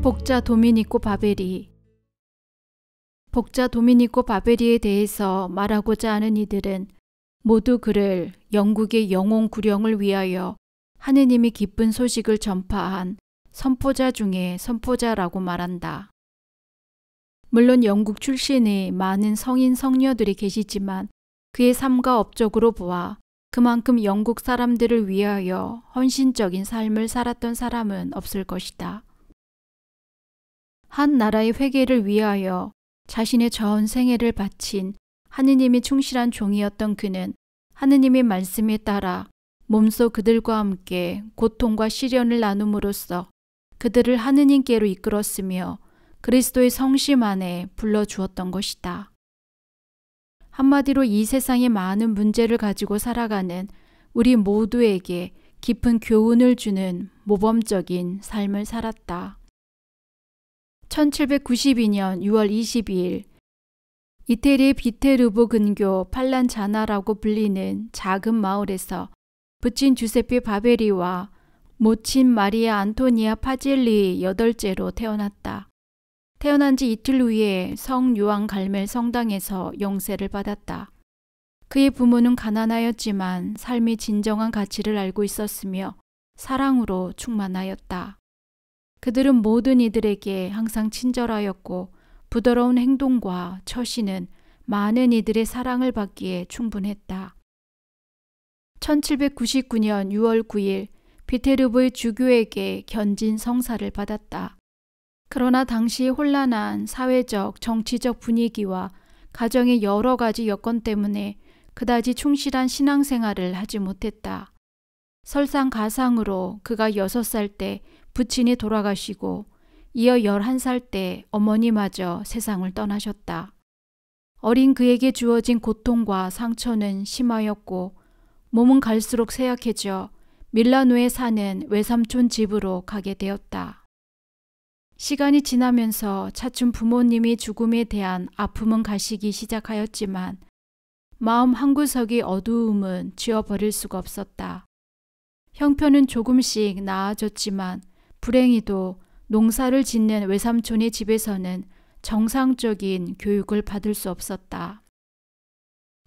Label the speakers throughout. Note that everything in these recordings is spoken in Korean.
Speaker 1: 복자 도미니코 바베리 복자 도미니코 바베리에 대해서 말하고자 하는 이들은 모두 그를 영국의 영웅 구령을 위하여 하느님이 기쁜 소식을 전파한 선포자 중의 선포자라고 말한다. 물론 영국 출신의 많은 성인 성녀들이 계시지만 그의 삶과 업적으로 보아 그만큼 영국 사람들을 위하여 헌신적인 삶을 살았던 사람은 없을 것이다. 한 나라의 회개를 위하여 자신의 전 생애를 바친 하느님이 충실한 종이었던 그는 하느님의 말씀에 따라 몸소 그들과 함께 고통과 시련을 나눔으로써 그들을 하느님께로 이끌었으며 그리스도의 성심 안에 불러주었던 것이다. 한마디로 이 세상의 많은 문제를 가지고 살아가는 우리 모두에게 깊은 교훈을 주는 모범적인 삶을 살았다. 1792년 6월 22일 이태리 비테르보 근교 팔란자나라고 불리는 작은 마을에서 부친 주세피 바베리와 모친 마리아 안토니아 파질리 여덟째로 태어났다. 태어난 지 이틀 후에 성유한 갈멜 성당에서 영세를 받았다. 그의 부모는 가난하였지만 삶이 진정한 가치를 알고 있었으며 사랑으로 충만하였다. 그들은 모든 이들에게 항상 친절하였고 부드러운 행동과 처신은 많은 이들의 사랑을 받기에 충분했다. 1799년 6월 9일 비테르브의 주교에게 견진 성사를 받았다. 그러나 당시 혼란한 사회적, 정치적 분위기와 가정의 여러 가지 여건 때문에 그다지 충실한 신앙생활을 하지 못했다. 설상가상으로 그가 6살 때 부친이 돌아가시고 이어 11살 때 어머니마저 세상을 떠나셨다. 어린 그에게 주어진 고통과 상처는 심하였고 몸은 갈수록 쇠약해져 밀라노에 사는 외삼촌 집으로 가게 되었다. 시간이 지나면서 차츰 부모님이 죽음에 대한 아픔은 가시기 시작하였지만 마음 한구석의 어두움은 지워버릴 수가 없었다. 형편은 조금씩 나아졌지만 불행히도 농사를 짓는 외삼촌의 집에서는 정상적인 교육을 받을 수 없었다.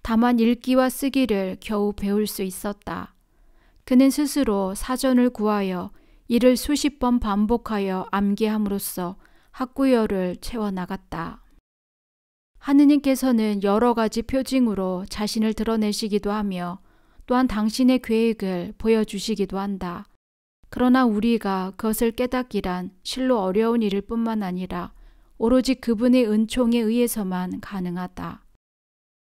Speaker 1: 다만 읽기와 쓰기를 겨우 배울 수 있었다. 그는 스스로 사전을 구하여 이를 수십 번 반복하여 암기함으로써 학구열을 채워나갔다. 하느님께서는 여러 가지 표징으로 자신을 드러내시기도 하며 또한 당신의 계획을 보여주시기도 한다. 그러나 우리가 그것을 깨닫기란 실로 어려운 일일 뿐만 아니라 오로지 그분의 은총에 의해서만 가능하다.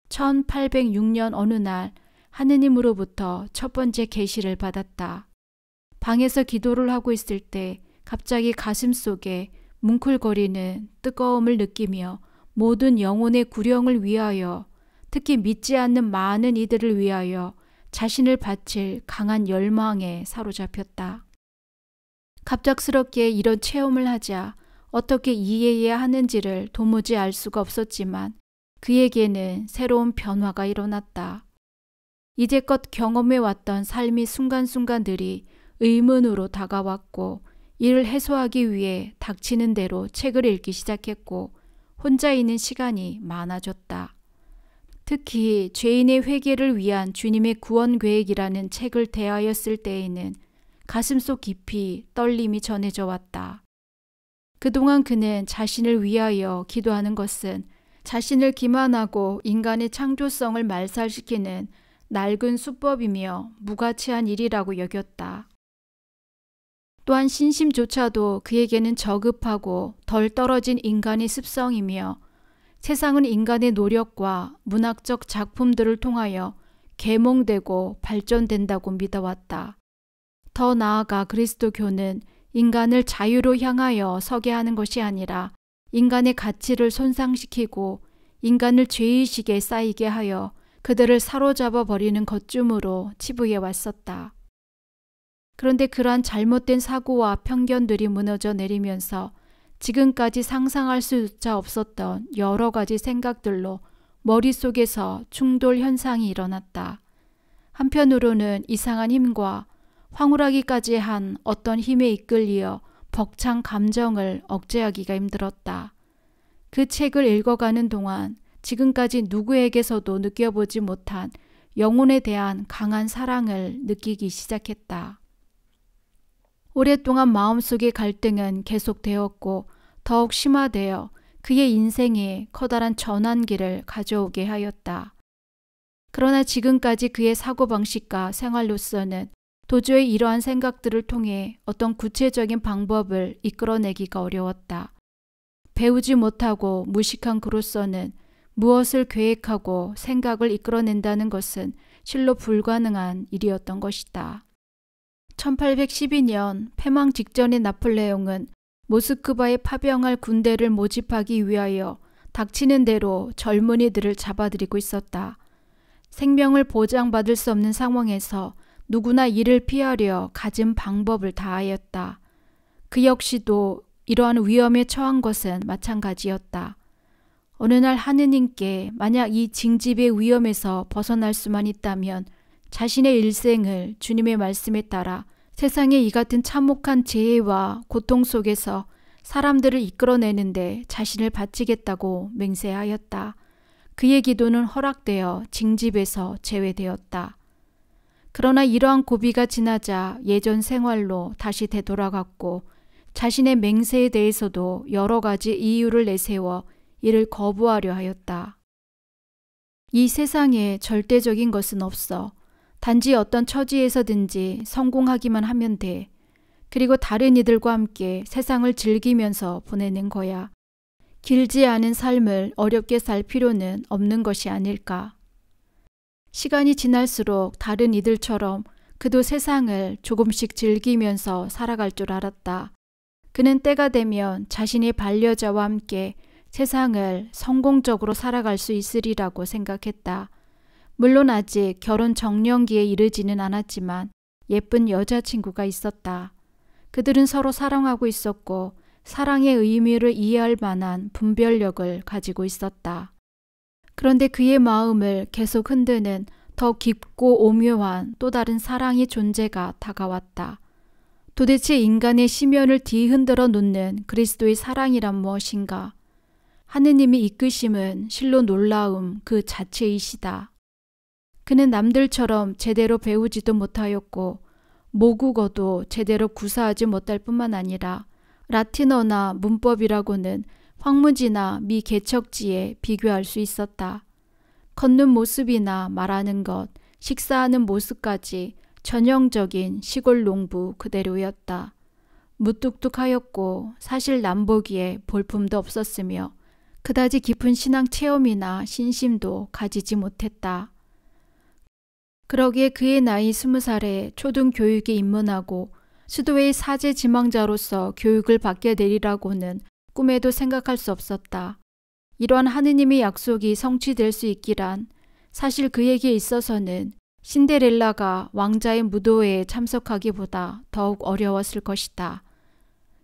Speaker 1: 1806년 어느 날 하느님으로부터 첫 번째 계시를 받았다. 방에서 기도를 하고 있을 때 갑자기 가슴 속에 뭉클거리는 뜨거움을 느끼며 모든 영혼의 구령을 위하여 특히 믿지 않는 많은 이들을 위하여 자신을 바칠 강한 열망에 사로잡혔다. 갑작스럽게 이런 체험을 하자 어떻게 이해해야 하는지를 도무지 알 수가 없었지만 그에게는 새로운 변화가 일어났다. 이제껏 경험해왔던 삶의 순간순간들이 의문으로 다가왔고 이를 해소하기 위해 닥치는 대로 책을 읽기 시작했고 혼자 있는 시간이 많아졌다. 특히 죄인의 회개를 위한 주님의 구원 계획이라는 책을 대하였을 때에는 가슴속 깊이 떨림이 전해져 왔다. 그동안 그는 자신을 위하여 기도하는 것은 자신을 기만하고 인간의 창조성을 말살시키는 낡은 수법이며 무가치한 일이라고 여겼다. 또한 신심조차도 그에게는 저급하고 덜 떨어진 인간의 습성이며 세상은 인간의 노력과 문학적 작품들을 통하여 계몽되고 발전된다고 믿어왔다. 더 나아가 그리스도교는 인간을 자유로 향하여 서게 하는 것이 아니라 인간의 가치를 손상시키고 인간을 죄의식에 쌓이게 하여 그들을 사로잡아 버리는 것쯤으로 치부해 왔었다. 그런데 그러한 잘못된 사고와 편견들이 무너져 내리면서 지금까지 상상할 수조차 없었던 여러 가지 생각들로 머릿속에서 충돌 현상이 일어났다. 한편으로는 이상한 힘과 황홀하기까지 한 어떤 힘에 이끌리어 벅찬 감정을 억제하기가 힘들었다. 그 책을 읽어가는 동안 지금까지 누구에게서도 느껴보지 못한 영혼에 대한 강한 사랑을 느끼기 시작했다. 오랫동안 마음속의 갈등은 계속되었고 더욱 심화되어 그의 인생에 커다란 전환기를 가져오게 하였다. 그러나 지금까지 그의 사고방식과 생활로서는 도저히 이러한 생각들을 통해 어떤 구체적인 방법을 이끌어내기가 어려웠다. 배우지 못하고 무식한 그로서는 무엇을 계획하고 생각을 이끌어낸다는 것은 실로 불가능한 일이었던 것이다. 1812년 패망 직전의 나폴레옹은 모스크바에 파병할 군대를 모집하기 위하여 닥치는 대로 젊은이들을 잡아들이고 있었다. 생명을 보장받을 수 없는 상황에서 누구나 이를 피하려 가진 방법을 다하였다. 그 역시도 이러한 위험에 처한 것은 마찬가지였다. 어느 날 하느님께 만약 이 징집의 위험에서 벗어날 수만 있다면 자신의 일생을 주님의 말씀에 따라 세상에이 같은 참혹한 재해와 고통 속에서 사람들을 이끌어내는데 자신을 바치겠다고 맹세하였다. 그의 기도는 허락되어 징집에서 제외되었다. 그러나 이러한 고비가 지나자 예전 생활로 다시 되돌아갔고 자신의 맹세에 대해서도 여러 가지 이유를 내세워 이를 거부하려 하였다. 이 세상에 절대적인 것은 없어. 단지 어떤 처지에서든지 성공하기만 하면 돼. 그리고 다른 이들과 함께 세상을 즐기면서 보내는 거야. 길지 않은 삶을 어렵게 살 필요는 없는 것이 아닐까. 시간이 지날수록 다른 이들처럼 그도 세상을 조금씩 즐기면서 살아갈 줄 알았다. 그는 때가 되면 자신의 반려자와 함께 세상을 성공적으로 살아갈 수 있으리라고 생각했다. 물론 아직 결혼 정년기에 이르지는 않았지만 예쁜 여자친구가 있었다. 그들은 서로 사랑하고 있었고 사랑의 의미를 이해할 만한 분별력을 가지고 있었다. 그런데 그의 마음을 계속 흔드는 더 깊고 오묘한 또 다른 사랑의 존재가 다가왔다. 도대체 인간의 심연을 뒤흔들어 놓는 그리스도의 사랑이란 무엇인가? 하느님이 이끄심은 실로 놀라움 그 자체이시다. 그는 남들처럼 제대로 배우지도 못하였고 모국어도 제대로 구사하지 못할 뿐만 아니라 라틴어나 문법이라고는 황무지나 미 개척지에 비교할 수 있었다. 걷는 모습이나 말하는 것, 식사하는 모습까지 전형적인 시골 농부 그대로였다. 무뚝뚝하였고 사실 남보기에 볼품도 없었으며 그다지 깊은 신앙 체험이나 신심도 가지지 못했다. 그러기에 그의 나이 스무 살에 초등 교육에 입문하고 수도의 사제 지망자로서 교육을 받게 되리라고는 꿈에도 생각할 수 없었다. 이런 하느님의 약속이 성취될 수 있기란 사실 그에게 있어서는 신데렐라가 왕자의 무도회에 참석하기보다 더욱 어려웠을 것이다.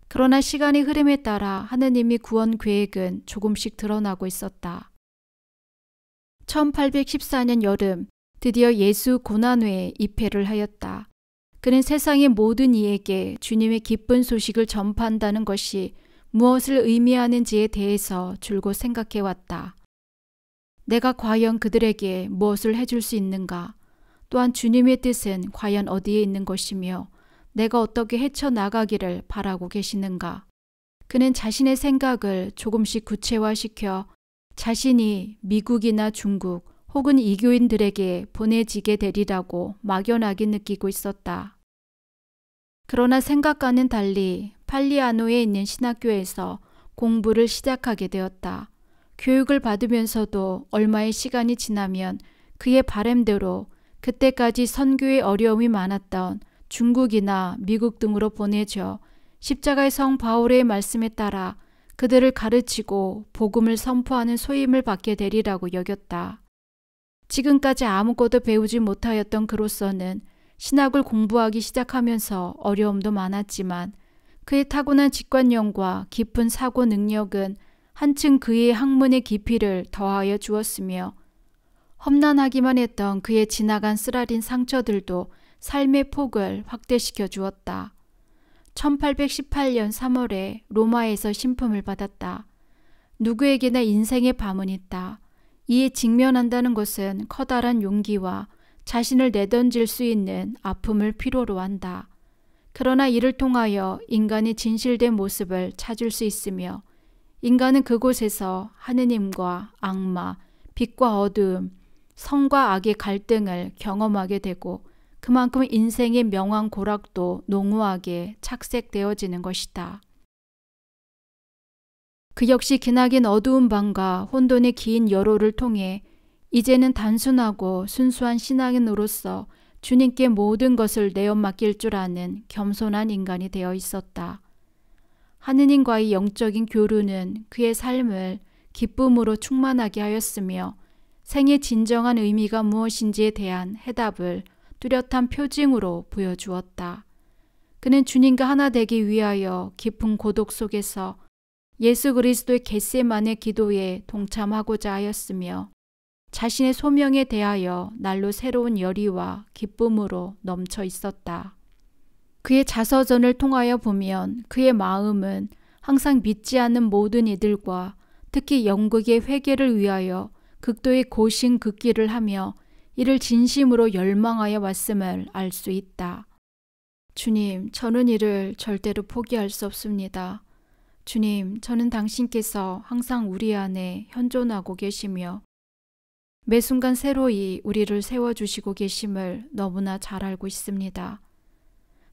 Speaker 1: 그러나 시간의 흐름에 따라 하느님의 구원 계획은 조금씩 드러나고 있었다. 1814년 여름 드디어 예수 고난회에 입회를 하였다. 그는 세상의 모든 이에게 주님의 기쁜 소식을 전파한다는 것이 무엇을 의미하는지에 대해서 줄곧 생각해 왔다. 내가 과연 그들에게 무엇을 해줄 수 있는가? 또한 주님의 뜻은 과연 어디에 있는 것이며 내가 어떻게 헤쳐나가기를 바라고 계시는가? 그는 자신의 생각을 조금씩 구체화시켜 자신이 미국이나 중국 혹은 이교인들에게 보내지게 되리라고 막연하게 느끼고 있었다. 그러나 생각과는 달리 팔리아노에 있는 신학교에서 공부를 시작하게 되었다. 교육을 받으면서도 얼마의 시간이 지나면 그의 바램대로 그때까지 선교의 어려움이 많았던 중국이나 미국 등으로 보내져 십자가의 성 바울의 말씀에 따라 그들을 가르치고 복음을 선포하는 소임을 받게 되리라고 여겼다. 지금까지 아무것도 배우지 못하였던 그로서는 신학을 공부하기 시작하면서 어려움도 많았지만 그의 타고난 직관력과 깊은 사고 능력은 한층 그의 학문의 깊이를 더하여 주었으며 험난하기만 했던 그의 지나간 쓰라린 상처들도 삶의 폭을 확대시켜 주었다. 1818년 3월에 로마에서 신품을 받았다. 누구에게나 인생의 밤은 있다. 이에 직면한다는 것은 커다란 용기와 자신을 내던질 수 있는 아픔을 필요로 한다. 그러나 이를 통하여 인간이 진실된 모습을 찾을 수 있으며 인간은 그곳에서 하느님과 악마, 빛과 어두움, 성과 악의 갈등을 경험하게 되고 그만큼 인생의 명왕 고락도 농후하게 착색되어지는 것이다. 그 역시 기나긴 어두운 밤과 혼돈의 긴 여로를 통해 이제는 단순하고 순수한 신앙인으로서 주님께 모든 것을 내어 맡길 줄 아는 겸손한 인간이 되어 있었다. 하느님과의 영적인 교류는 그의 삶을 기쁨으로 충만하게 하였으며 생의 진정한 의미가 무엇인지에 대한 해답을 뚜렷한 표징으로 보여주었다. 그는 주님과 하나 되기 위하여 깊은 고독 속에서 예수 그리스도의 겟세만의 기도에 동참하고자 하였으며 자신의 소명에 대하여 날로 새로운 열의와 기쁨으로 넘쳐 있었다. 그의 자서전을 통하여 보면 그의 마음은 항상 믿지 않는 모든 이들과 특히 영국의 회개를 위하여 극도의 고신극기를 하며 이를 진심으로 열망하여 왔음을 알 수 있다. 주님, 저는 이를 절대로 포기할 수 없습니다. 주님, 저는 당신께서 항상 우리 안에 현존하고 계시며 매 순간 새로이 우리를 세워주시고 계심을 너무나 잘 알고 있습니다.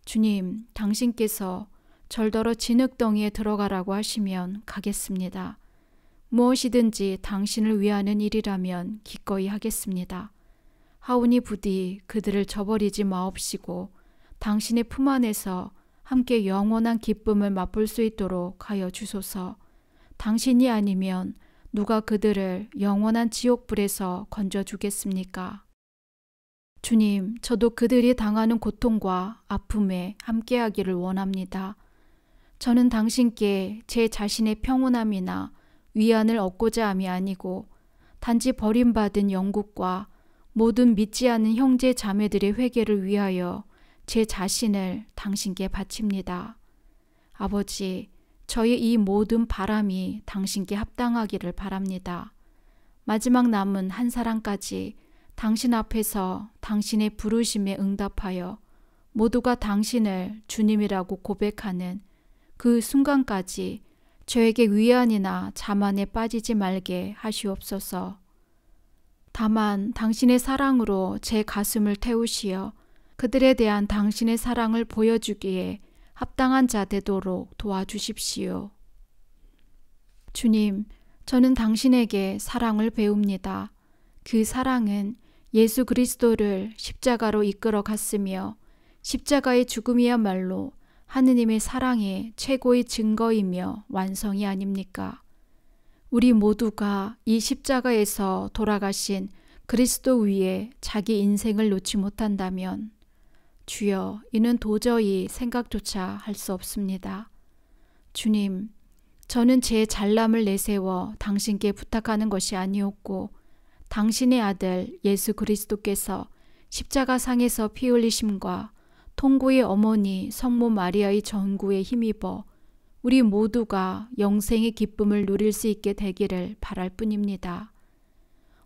Speaker 1: 주님, 당신께서 절더러 진흙덩이에 들어가라고 하시면 가겠습니다. 무엇이든지 당신을 위하는 일이라면 기꺼이 하겠습니다. 하오니 부디 그들을 저버리지 마옵시고 당신의 품 안에서 함께 영원한 기쁨을 맛볼 수 있도록 하여 주소서. 당신이 아니면 누가 그들을 영원한 지옥불에서 건져주겠습니까? 주님, 저도 그들이 당하는 고통과 아픔에 함께하기를 원합니다. 저는 당신께 제 자신의 평온함이나 위안을 얻고자 함이 아니고 단지 버림받은 영국과 모든 믿지 않은 형제 자매들의 회개를 위하여 제 자신을 당신께 바칩니다. 아버지, 저의 이 모든 바람이 당신께 합당하기를 바랍니다. 마지막 남은 한 사람까지 당신 앞에서 당신의 부르심에 응답하여 모두가 당신을 주님이라고 고백하는 그 순간까지 저에게 위안이나 자만에 빠지지 말게 하시옵소서. 다만 당신의 사랑으로 제 가슴을 태우시어 그들에 대한 당신의 사랑을 보여주기에 합당한 자 되도록 도와주십시오. 주님, 저는 당신에게 사랑을 배웁니다. 그 사랑은 예수 그리스도를 십자가로 이끌어 갔으며 십자가의 죽음이야말로 하느님의 사랑의 최고의 증거이며 완성이 아닙니까? 우리 모두가 이 십자가에서 돌아가신 그리스도 위에 자기 인생을 놓지 못한다면 주여, 이는 도저히 생각조차 할 수 없습니다. 주님, 저는 제 잘남을 내세워 당신께 부탁하는 것이 아니었고, 당신의 아들 예수 그리스도께서 십자가 상에서 피 흘리심과 통구의 어머니 성모 마리아의 전구에 힘입어 우리 모두가 영생의 기쁨을 누릴 수 있게 되기를 바랄 뿐입니다.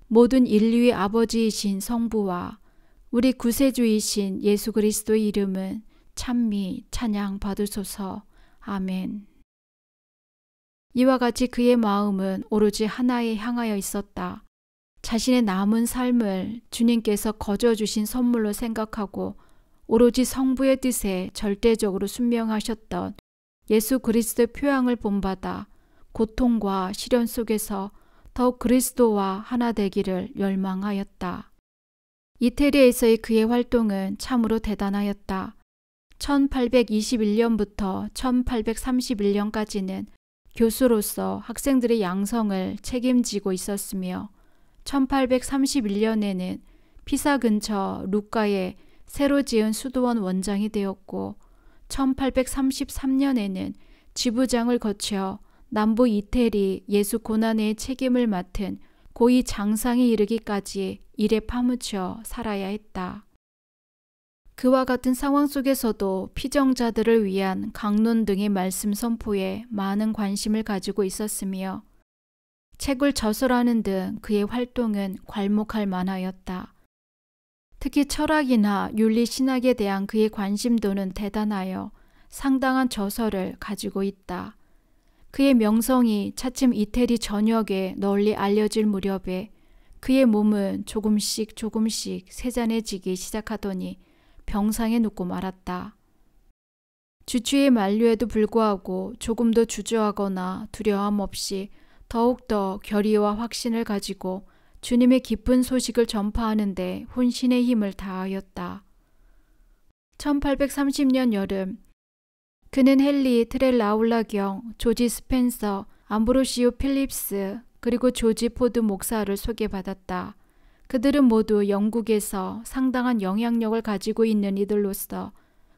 Speaker 1: 모든 인류의 아버지이신 성부와 우리 구세주이신 예수 그리스도의 이름은 찬미 찬양 받으소서. 아멘. 이와 같이 그의 마음은 오로지 하나에 향하여 있었다. 자신의 남은 삶을 주님께서 거저 주신 선물로 생각하고 오로지 성부의 뜻에 절대적으로 순명하셨던 예수 그리스도의 표양을 본받아 고통과 시련 속에서 더 그리스도와 하나 되기를 열망하였다. 이태리에서의 그의 활동은 참으로 대단하였다. 1821년부터 1831년까지는 교수로서 학생들의 양성을 책임지고 있었으며 1831년에는 피사 근처 루카에 새로 지은 수도원 원장이 되었고 1833년에는 지부장을 거쳐 남부 이태리 예수 고난의 책임을 맡은 고이 장상에 이르기까지 일에 파묻혀 살아야 했다. 그와 같은 상황 속에서도 피정자들을 위한 강론 등의 말씀 선포에 많은 관심을 가지고 있었으며 책을 저술하는 등 그의 활동은 괄목할 만하였다. 특히 철학이나 윤리 신학에 대한 그의 관심도는 대단하여 상당한 저서를 가지고 있다. 그의 명성이 차츰 이태리 전역에 널리 알려질 무렵에 그의 몸은 조금씩 조금씩 세잔해지기 시작하더니 병상에 눕고 말았다. 주치의 만류에도 불구하고 조금도 주저하거나 두려움 없이 더욱더 결의와 확신을 가지고 주님의 기쁜 소식을 전파하는데 혼신의 힘을 다하였다. 1830년 여름 그는 헨리 트렐라울라경, 조지 스펜서, 암브로시오 필립스, 그리고 조지 포드 목사를 소개받았다. 그들은 모두 영국에서 상당한 영향력을 가지고 있는 이들로서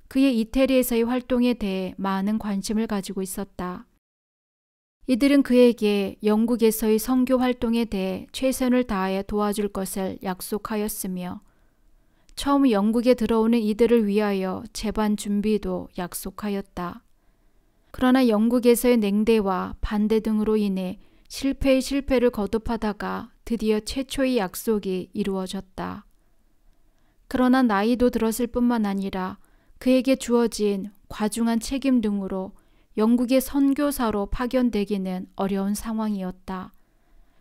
Speaker 1: 그의 이태리에서의 활동에 대해 많은 관심을 가지고 있었다. 이들은 그에게 영국에서의 선교 활동에 대해 최선을 다해 도와줄 것을 약속하였으며 처음 영국에 들어오는 이들을 위하여 재반 준비도 약속하였다. 그러나 영국에서의 냉대와 반대 등으로 인해 실패의 실패를 거듭하다가 드디어 최초의 약속이 이루어졌다. 그러나 나이도 들었을 뿐만 아니라 그에게 주어진 과중한 책임 등으로 영국의 선교사로 파견되기는 어려운 상황이었다.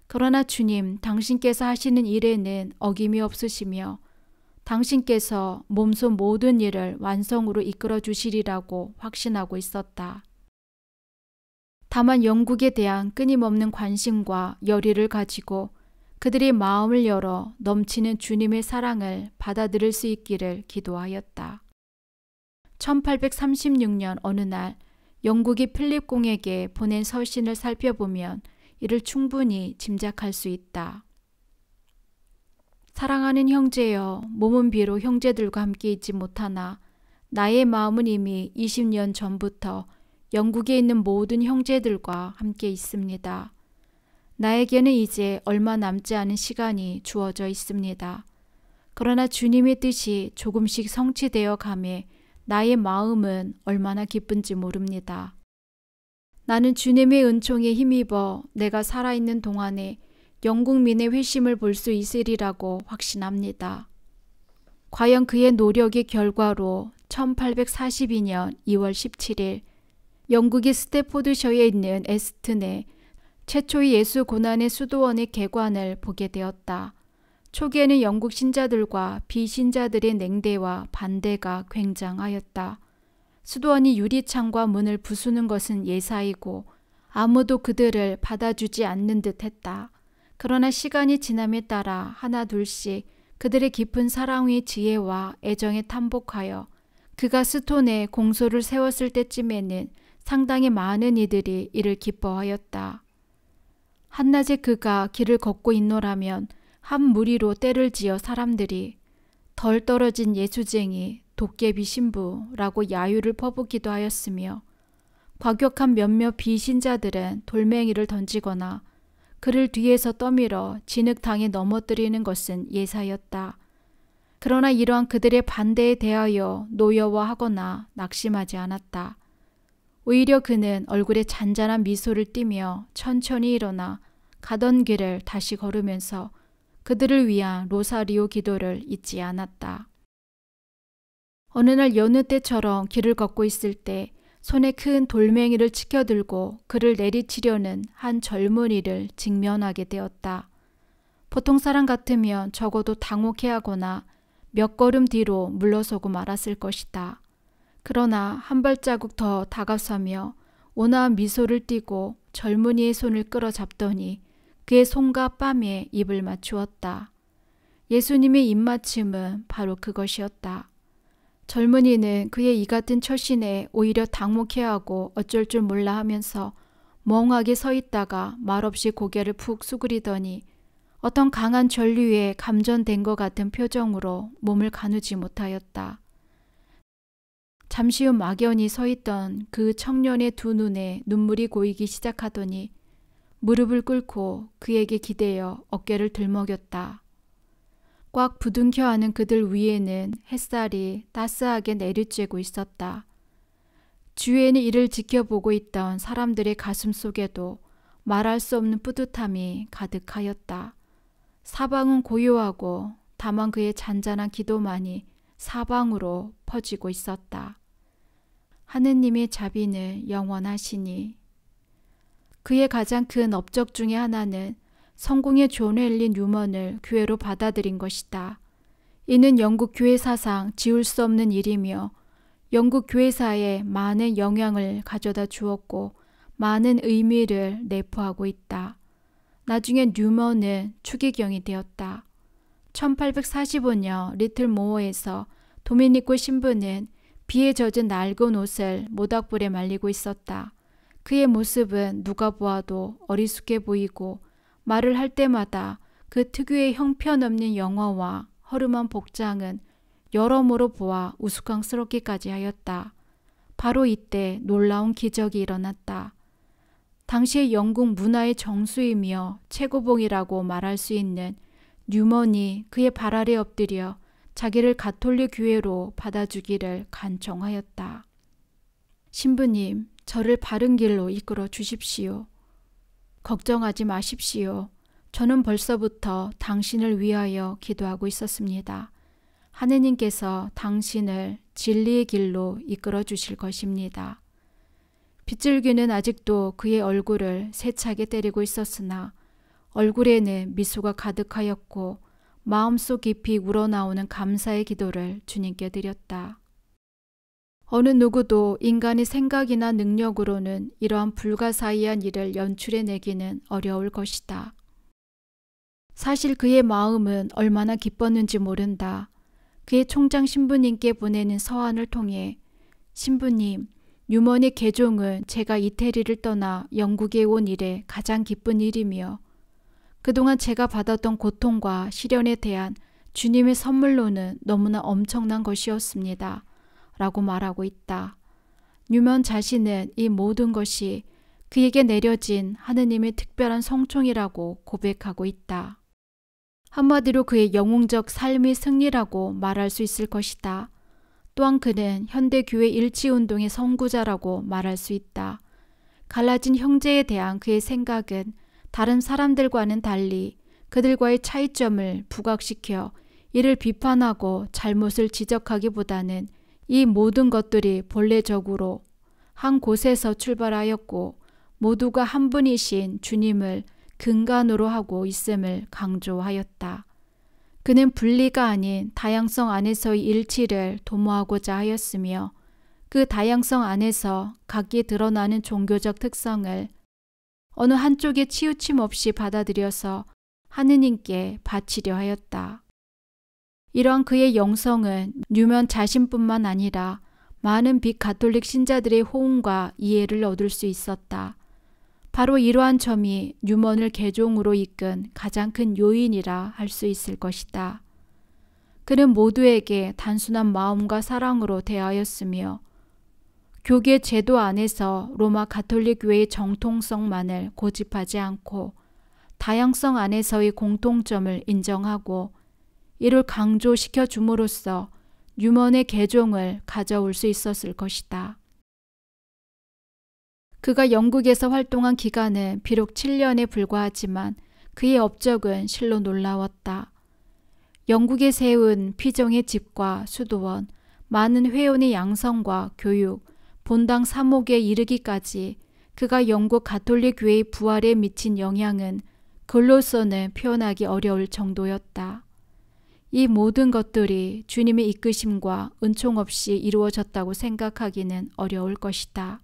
Speaker 1: 그러나 주님, 당신께서 하시는 일에는 어김이 없으시며 당신께서 몸소 모든 일을 완성으로 이끌어 주시리라고 확신하고 있었다. 다만 영국에 대한 끊임없는 관심과 열의를 가지고 그들이 마음을 열어 넘치는 주님의 사랑을 받아들일 수 있기를 기도하였다. 1836년 어느 날 영국이 필립 공에게 보낸 서신을 살펴보면 이를 충분히 짐작할 수 있다. 사랑하는 형제여, 몸은 비로 형제들과 함께 있지 못하나 나의 마음은 이미 20년 전부터 영국에 있는 모든 형제들과 함께 있습니다. 나에게는 이제 얼마 남지 않은 시간이 주어져 있습니다. 그러나 주님의 뜻이 조금씩 성취되어 감에 나의 마음은 얼마나 기쁜지 모릅니다. 나는 주님의 은총에 힘입어 내가 살아있는 동안에 영국민의 회심을 볼 수 있으리라고 확신합니다. 과연 그의 노력의 결과로 1842년 2월 17일 영국의 스태포드셔에 있는 에스튼에 최초의 예수 고난의 수도원의 개관을 보게 되었다. 초기에는 영국 신자들과 비신자들의 냉대와 반대가 굉장하였다. 수도원이 유리창과 문을 부수는 것은 예사이고 아무도 그들을 받아주지 않는 듯 했다. 그러나 시간이 지남에 따라 하나 둘씩 그들의 깊은 사랑의 지혜와 애정에 탐복하여 그가 스톤에 공소를 세웠을 때쯤에는 상당히 많은 이들이 이를 기뻐하였다. 한낮에 그가 길을 걷고 있노라면 한 무리로 때를 지어 사람들이 덜 떨어진 예수쟁이 도깨비 신부라고 야유를 퍼붓기도 하였으며 과격한 몇몇 비신자들은 돌멩이를 던지거나 그를 뒤에서 떠밀어 진흙탕에 넘어뜨리는 것은 예사였다. 그러나 이러한 그들의 반대에 대하여 노여워하거나 낙심하지 않았다. 오히려 그는 얼굴에 잔잔한 미소를 띠며 천천히 일어나 가던 길을 다시 걸으면서 그들을 위한 로사리오 기도를 잊지 않았다. 어느 날 여느 때처럼 길을 걷고 있을 때 손에 큰 돌멩이를 치켜들고 그를 내리치려는 한 젊은이를 직면하게 되었다. 보통 사람 같으면 적어도 당혹해하거나 몇 걸음 뒤로 물러서고 말았을 것이다. 그러나 한 발자국 더 다가서며 온화한 미소를 띠고 젊은이의 손을 끌어잡더니 그의 손과 뺨에 입을 맞추었다. 예수님의 입맞춤은 바로 그것이었다. 젊은이는 그의 이 같은 처신에 오히려 당혹해하고 어쩔 줄 몰라 하면서 멍하게 서 있다가 말없이 고개를 푹 수그리더니 어떤 강한 전류에 감전된 것 같은 표정으로 몸을 가누지 못하였다. 잠시 후 막연히 서 있던 그 청년의 두 눈에 눈물이 고이기 시작하더니 무릎을 꿇고 그에게 기대어 어깨를 들먹였다. 꽉 부둥켜 안은 그들 위에는 햇살이 따스하게 내리쬐고 있었다. 주위에는 이를 지켜보고 있던 사람들의 가슴 속에도 말할 수 없는 뿌듯함이 가득하였다. 사방은 고요하고 다만 그의 잔잔한 기도만이 사방으로 퍼지고 있었다. 하느님의 자비는 영원하시니 그의 가장 큰 업적 중의 하나는 성공의 존 웰린 뉴먼을 교회로 받아들인 것이다. 이는 영국 교회 사상 지울 수 없는 일이며 영국 교회사에 많은 영향을 가져다 주었고 많은 의미를 내포하고 있다. 나중에 뉴먼은 추기경이 되었다. 1845년 리틀 모어에서 도미니코 신부는 비에 젖은 낡은 옷을 모닥불에 말리고 있었다. 그의 모습은 누가 보아도 어리숙해 보이고 말을 할 때마다 그 특유의 형편없는 영어와 허름한 복장은 여러모로 보아 우스꽝스럽기까지 하였다. 바로 이때 놀라운 기적이 일어났다. 당시의 영국 문화의 정수이며 최고봉이라고 말할 수 있는 뉴먼이 그의 발 아래 엎드려 자기를 가톨릭 교회로 받아주기를 간청하였다. 신부님, 저를 바른 길로 이끌어 주십시오. 걱정하지 마십시오. 저는 벌써부터 당신을 위하여 기도하고 있었습니다. 하느님께서 당신을 진리의 길로 이끌어 주실 것입니다. 빗줄기는 아직도 그의 얼굴을 세차게 때리고 있었으나 얼굴에는 미소가 가득하였고 마음속 깊이 우러나오는 감사의 기도를 주님께 드렸다. 어느 누구도 인간의 생각이나 능력으로는 이러한 불가사의한 일을 연출해내기는 어려울 것이다. 사실 그의 마음은 얼마나 기뻤는지 모른다. 그의 총장 신부님께 보내는 서한을 통해 신부님, 유머니 개종은 제가 이태리를 떠나 영국에 온 이래 가장 기쁜 일이며 그동안 제가 받았던 고통과 시련에 대한 주님의 선물로는 너무나 엄청난 것이었습니다. 라고 말하고 있다. 뉴먼 자신은 이 모든 것이 그에게 내려진 하느님의 특별한 성총이라고 고백하고 있다. 한마디로 그의 영웅적 삶의 승리라고 말할 수 있을 것이다. 또한 그는 현대교회 일치운동의 선구자라고 말할 수 있다. 갈라진 형제에 대한 그의 생각은 다른 사람들과는 달리 그들과의 차이점을 부각시켜 이를 비판하고 잘못을 지적하기보다는 이 모든 것들이 본래적으로 한 곳에서 출발하였고 모두가 한 분이신 주님을 근간으로 하고 있음을 강조하였다. 그는 분리가 아닌 다양성 안에서의 일치를 도모하고자 하였으며 그 다양성 안에서 각기 드러나는 종교적 특성을 어느 한쪽에 치우침 없이 받아들여서 하느님께 바치려 하였다. 이런 그의 영성은 뉴먼 자신뿐만 아니라 많은 비가톨릭 신자들의 호응과 이해를 얻을 수 있었다. 바로 이러한 점이 뉴먼을 개종으로 이끈 가장 큰 요인이라 할 수 있을 것이다. 그는 모두에게 단순한 마음과 사랑으로 대하였으며 교계 제도 안에서 로마 가톨릭 교회의 정통성만을 고집하지 않고 다양성 안에서의 공통점을 인정하고 이를 강조시켜 줌으로써 유먼의 개종을 가져올 수 있었을 것이다. 그가 영국에서 활동한 기간은 비록 7년에 불과하지만 그의 업적은 실로 놀라웠다. 영국에 세운 피정의 집과 수도원, 많은 회원의 양성과 교육, 본당 사목에 이르기까지 그가 영국 가톨릭 교회의 부활에 미친 영향은 글로서는 표현하기 어려울 정도였다. 이 모든 것들이 주님의 이끄심과 은총 없이 이루어졌다고 생각하기는 어려울 것이다.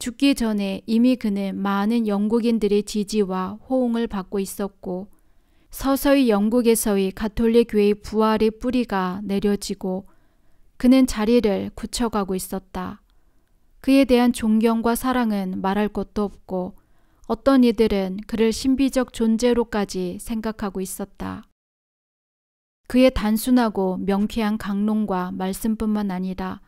Speaker 1: 죽기 전에 이미 그는 많은 영국인들의 지지와 호응을 받고 있었고 서서히 영국에서의 가톨릭 교회의 부활의 뿌리가 내려지고 그는 자리를 굳혀가고 있었다. 그에 대한 존경과 사랑은 말할 것도 없고 어떤 이들은 그를 신비적 존재로까지 생각하고 있었다. 그의 단순하고 명쾌한 강론과 말씀뿐만 아니라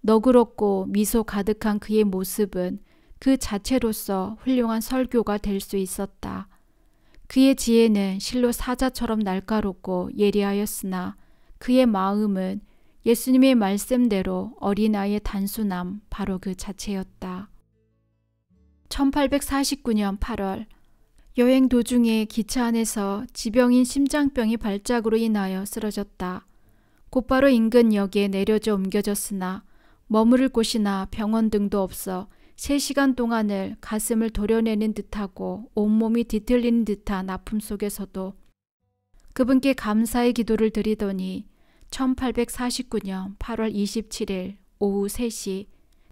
Speaker 1: 너그럽고 미소 가득한 그의 모습은 그 자체로서 훌륭한 설교가 될 수 있었다. 그의 지혜는 실로 사자처럼 날카롭고 예리하였으나 그의 마음은 예수님의 말씀대로 어린아이의 단순함 바로 그 자체였다. 1849년 8월 여행 도중에 기차 안에서 지병인 심장병이 발작으로 인하여 쓰러졌다. 곧바로 인근 역에 내려져 옮겨졌으나 머무를 곳이나 병원 등도 없어 3시간 동안을 가슴을 도려내는 듯하고 온몸이 뒤틀리는 듯한 아픔 속에서도 그분께 감사의 기도를 드리더니 1849년 8월 27일 오후 3시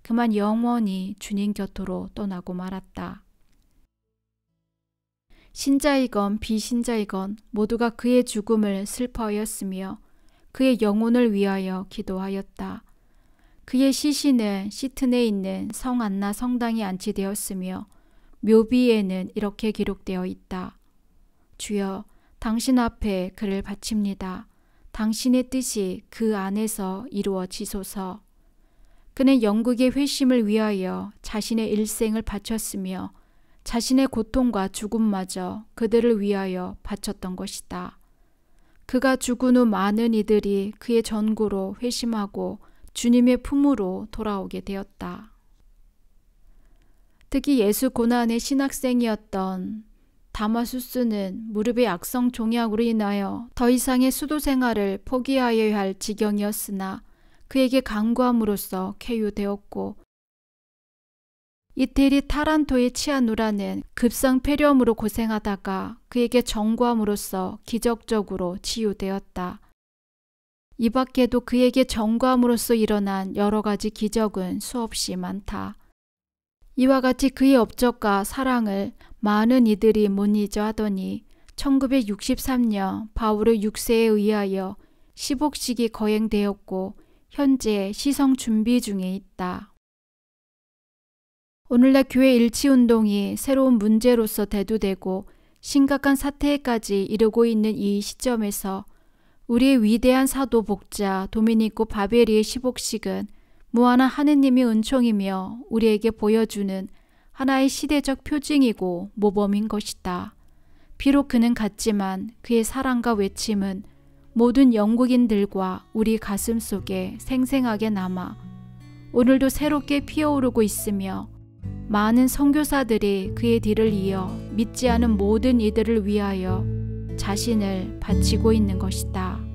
Speaker 1: 그만 영원히 주님 곁으로 떠나고 말았다. 신자이건 비신자이건 모두가 그의 죽음을 슬퍼하였으며 그의 영혼을 위하여 기도하였다. 그의 시신은 시튼에 있는 성 안나 성당에 안치되었으며 묘비에는 이렇게 기록되어 있다. 주여, 당신 앞에 그를 바칩니다. 당신의 뜻이 그 안에서 이루어지소서. 그는 영국의 회심을 위하여 자신의 일생을 바쳤으며 자신의 고통과 죽음마저 그들을 위하여 바쳤던 것이다. 그가 죽은 후 많은 이들이 그의 전구로 회심하고 주님의 품으로 돌아오게 되었다. 특히 예수 고난의 신학생이었던 다마수스는 무릎의 악성 종약으로 인하여 더 이상의 수도 생활을 포기하여야 할 지경이었으나 그에게 강구함으로써 쾌유되었고 이태리 타란토의 치아누라는 급성 폐렴으로 고생하다가 그에게 정구함으로써 기적적으로 치유되었다. 이 밖에도 그에게 정구함으로써 일어난 여러 가지 기적은 수없이 많다. 이와 같이 그의 업적과 사랑을 많은 이들이 못 잊어하더니 1963년 바울의육세에 의하여 시복식이 거행되었고 현재 시성 준비 중에 있다. 오늘날 교회 일치운동이 새로운 문제로서 대두되고 심각한 사태에까지 이르고 있는 이 시점에서 우리의 위대한 사도 복자 도미니코 바베리의 시복식은 무한한 하느님의 은총이며 우리에게 보여주는 하나의 시대적 표징이고 모범인 것이다. 비록 그는 갔지만 그의 사랑과 외침은 모든 영국인들과 우리 가슴 속에 생생하게 남아 오늘도 새롭게 피어오르고 있으며 많은 선교사들이 그의 뒤를 이어 믿지 않은 모든 이들을 위하여 자신을 바치고 있는 것이다.